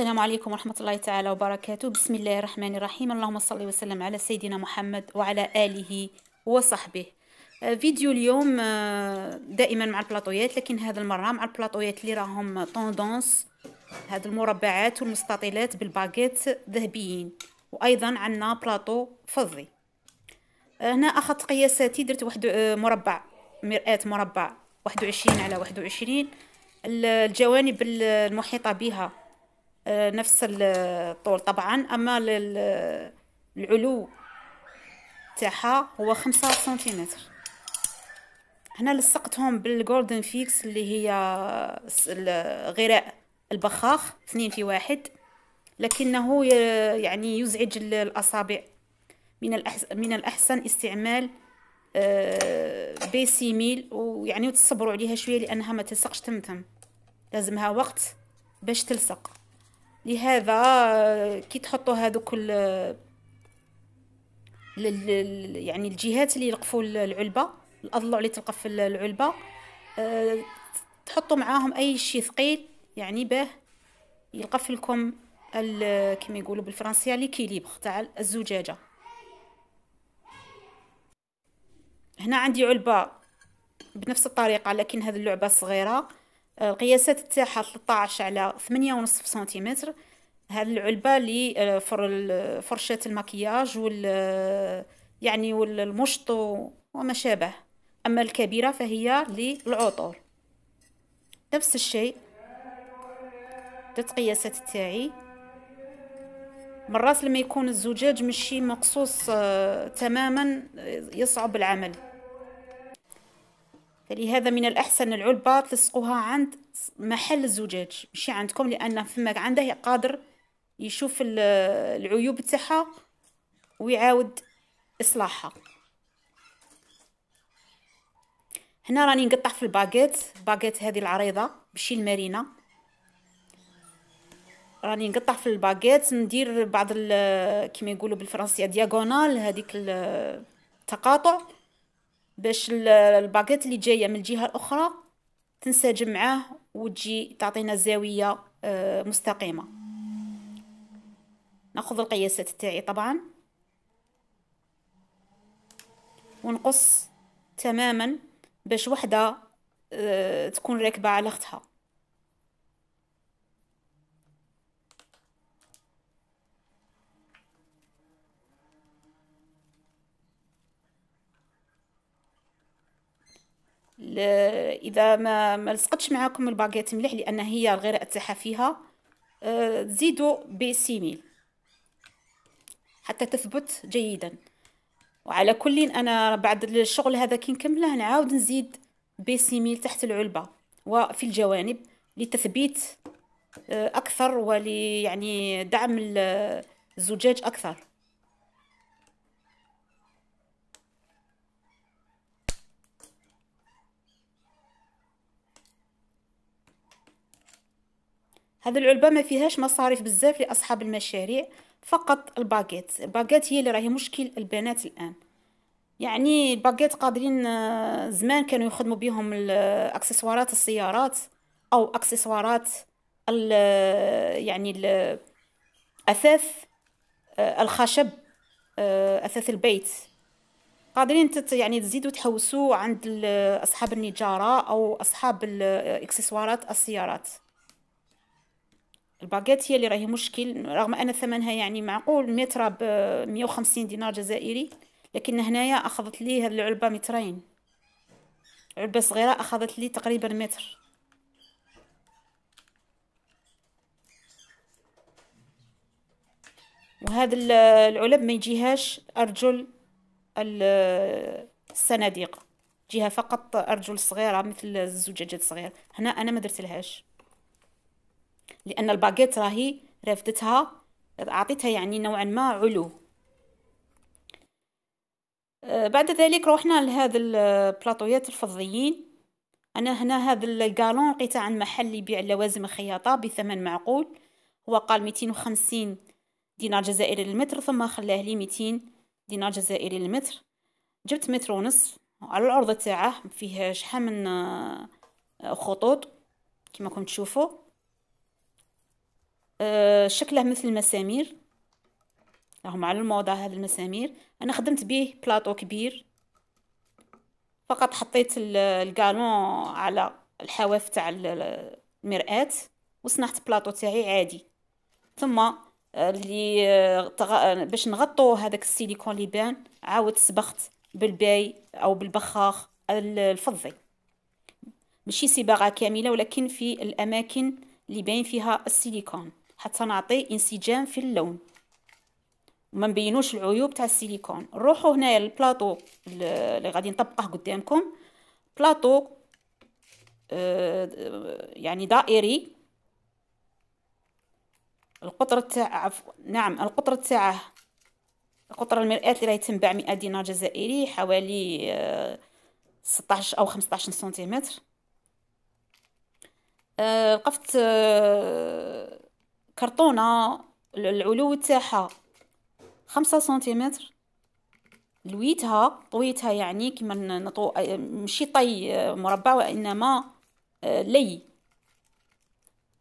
السلام عليكم ورحمة الله تعالى وبركاته بسم الله الرحمن الرحيم اللهم صل وسلم على سيدنا محمد وعلى آله وصحبه آه، فيديو اليوم آه، دائما مع البلاطويات لكن هذا المرة مع البلاطويات اللي راهم طوندونس هاد المربعات والمستطيلات بالباكيت ذهبيين وأيضا عندنا بلاطو فضي آه، هنا أخذت قياساتي درت واحد مربع مرآة مربع واحد وعشرين على واحد وعشرين الجوانب المحيطة بها نفس الطول طبعا اما العلو تاعها هو خمسة سنتيمتر هنا لصقتهم بالجولدن فيكس اللي هي غراء البخاخ اثنين في واحد لكنه يعني يزعج الاصابع من الأحسن, من الأحسن استعمال آه، بيسيميل ويعني وتصبروا عليها شويه لانها ما تلصقش تمتم لازمها وقت باش تلصق لهذا كي تحطوا هذوك يعني الجهات اللي يلقفوا العلبه الاضلع اللي تلقى في العلبه أه تحطوا معاهم اي شيء ثقيل يعني باه يلقف لكم كما يقولوا بالفرنسيه ليكيليبر تاع الزجاجه هنا عندي علبه بنفس الطريقه لكن هذه اللعبه صغيره القياسات تاعها 13 على 8.5 سنتيمتر هذه العلبه اللي آه، فرشاه المكياج وال يعني والمشط وما شابه اما الكبيره فهي للعطور نفس الشيء تتقياسات تاعي مرات لما يكون الزجاج مشي مقصوص آه، تماما آه، يصعب العمل فلهذا من الأحسن العلبة تلصقوها عند محل الزجاج ماشي عندكم لأن فما عنده قادر يشوف العيوب تاعها ويعاود إصلاحها هنا راني نقطع في الباكيت باكيت هذه العريضة ماشي المارينة راني نقطع في الباكيت ندير بعض كيما يقولوا بالفرنسية دياغونال هذيك التقاطع باش الباكيت اللي جايه من الجهه الاخرى تنسجم معاه وتجي تعطينا زاويه آه، مستقيمه ناخذ القياسات تاعي طبعا ونقص تماما باش وحده آه، تكون راكبه على اختها اذا ما لصقتش معاكم الباكيت مليح لان هي غير تاعها فيها تزيدوا أه، بسيميل حتى تثبت جيدا وعلى كل انا بعد الشغل هذا كي نكمله نعاود نزيد بسيميل تحت العلبه وفي الجوانب لتثبيت أه، اكثر ولي يعني دعم الزجاج اكثر هذه العلبه ما فيهاش مصاريف بزاف لاصحاب المشاريع فقط الباكيت الباكيت هي اللي راهي مشكل البنات الان يعني الباكيت قادرين آه، زمان كانوا يخدموا بهم اكسسوارات السيارات او اكسسوارات ال يعني ال اثاث آه، الخشب آه، اثاث البيت قادرين تت يعني تزيدوا تحوسوا عند اصحاب النجاره او اصحاب اكسسوارات السيارات الباكيت هي اللي راهي مشكل رغم ان ثمنها يعني معقول متر ب 150 دينار جزائري لكن هنايا اخذت لي هاد العلبه مترين علبه صغيره اخذت لي تقريبا متر وهذا آه، العلب ما يجيهاش ارجل آه، الصناديق جيها فقط ارجل صغيره مثل الزجاجات الصغيره هنا انا ما درت لهاش لان الباكيت راهي رفدتها اعطيتها يعني نوعا ما علو آه، بعد ذلك روحنا لهذا البلاطويات الفضيين انا هنا هذا الجالون لقيته عن محل يبيع اللوازم الخياطه بثمن معقول هو قال 250 دينار جزائري للمتر ثم خلاه لي 200 دينار جزائري للمتر جبت متر ونص على الارض تاعه فيه شحال من آه، خطوط كما راكم تشوفوا آه، شكله مثل المسامير راهم على الموضة هاد المسامير انا خدمت به بلاطو كبير فقط حطيت الكالون على الحواف تاع المرآة وصنعت بلاطو تاعي عادي ثم آه، اللي تغ... آه، باش نغطو هذاك السيليكون اللي بان عاود صبغت بالباي او بالبخاخ الفضي ماشي صباغه كامله ولكن في الاماكن اللي باين فيها السيليكون حتى نعطي انسجام في اللون وما نبينوش العيوب تاع السيليكون نروحوا هنايا للبلاطو اللي غادي نطبقه قدامكم بلاطو آه، يعني دائري القطر تاع نعم القطر تاعه القطر المرآة اللي راهي تنباع 100 دينار جزائري حوالي 16 آه، او 15 سنتيمتر آه، وقفت كرطونة العلو تاعها خمسة سنتيمتر لويتها طويتها يعني كما نطو ماشي طي مربع وانما آه، لي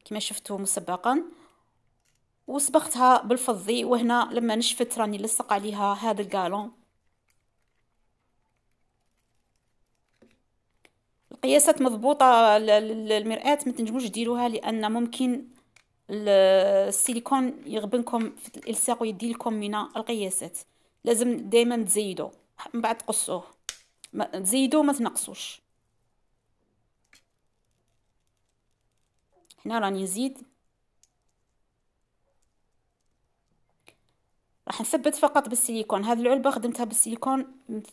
كما شفتو مسبقا وصبغتها بالفضي وهنا لما نشفت راني لصق عليها هذا الكالون القياسات مضبوطه المرآة ما تنجموش ديروها لان ممكن السيليكون يغبنكم في الالصاق ويدي لكم من القياسات لازم دائما تزيدوا من بعد تقصوه ما تزيدوا ما تنقصوش هنا راني نزيد راح نثبت فقط بالسيليكون هذه العلبه خدمتها بالسيليكون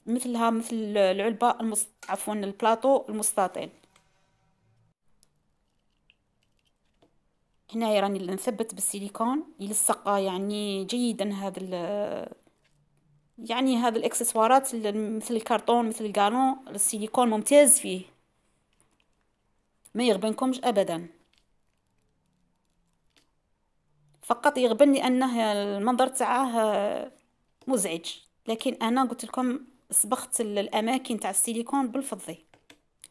مثلها مثل العلبه المس... عفوا البلاطو المستطيل هنا راني نثبت بالسيليكون يلصق يعني جيدا هذا يعني هذا الاكسسوارات مثل الكرتون مثل الجالون السيليكون ممتاز فيه ما يغبنكمش ابدا فقط يغبن لانه المنظر تاعه مزعج لكن انا قلت لكم صبغت الاماكن تاع السيليكون بالفضي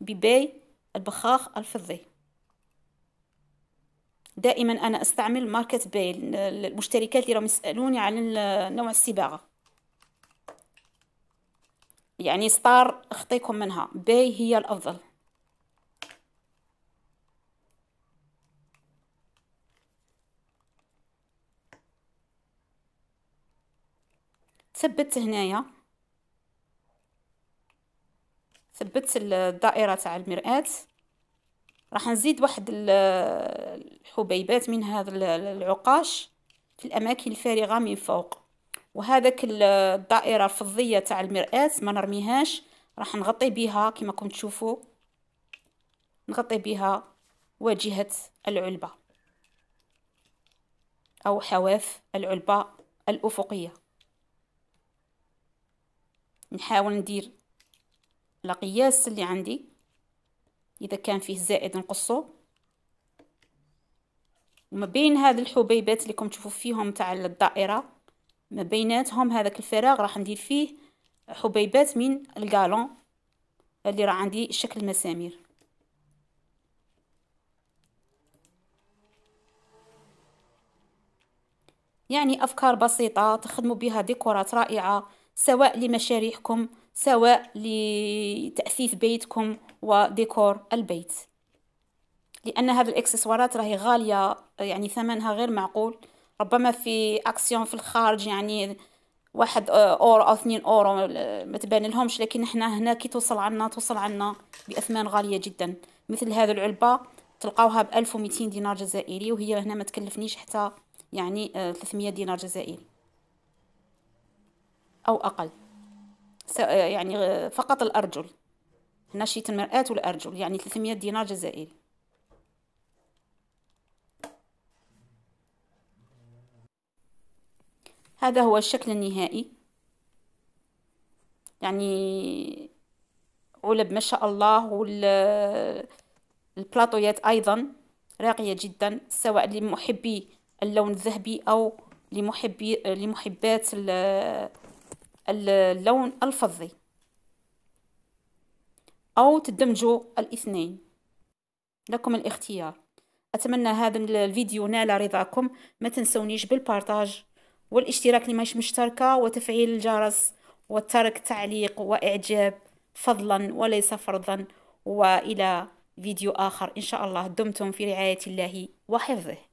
بباي البخاخ الفضي دائما انا استعمل ماركت بيل المشتركات اللي راهم يسالوني عن نوع الصباغه يعني ستار اخطيكم منها باي هي الافضل ثبت هنايا ثبت الدائره تاع المراه راح نزيد واحد الحبيبات من هذا العقاش في الأماكن الفارغة من فوق وهذاك الدائرة الفضية تاع المرآة ما نرميهاش راح نغطي بها كما كنتم تشوفوا نغطي بها واجهة العلبة أو حواف العلبة الأفقية نحاول ندير القياس اللي عندي إذا كان فيه زائد نقصه وما بين هاد الحبيبات اللي كم تشوفوا فيهم تاع الدائرة ما بيناتهم هذاك الفراغ راح ندير فيه حبيبات من الكالون اللي راه عندي شكل مسامير يعني أفكار بسيطة تخدموا بها ديكورات رائعة سواء لمشاريعكم سواء لتأثيث بيتكم وديكور البيت لأن هذه الإكسسوارات راهي غالية يعني ثمنها غير معقول ربما في أكسيون في الخارج يعني واحد أورو أو اثنين أورو ما تبان لهمش لكن احنا هنا كي توصل عنا توصل عنا بأثمان غالية جدا مثل هذه العلبة تلقاوها بألف وميتين دينار جزائري وهي هنا ما تكلفنيش حتى يعني 300 آه، دينار جزائري أو أقل آه، يعني آه، فقط الأرجل هنا المرآة والأرجل يعني 300 دينار جزائري هذا هو الشكل النهائي يعني علب ما شاء الله والبلاطويات أيضا راقية جدا سواء لمحبي اللون الذهبي أو لمحبي لمحبات اللون الفضي أو تدمجوا الاثنين لكم الاختيار أتمنى هذا الفيديو نال رضاكم ما تنسونيش بالبارتاج والاشتراك اللي ماش مشتركة وتفعيل الجرس وترك تعليق وإعجاب فضلا وليس فرضا وإلى فيديو آخر إن شاء الله دمتم في رعاية الله وحفظه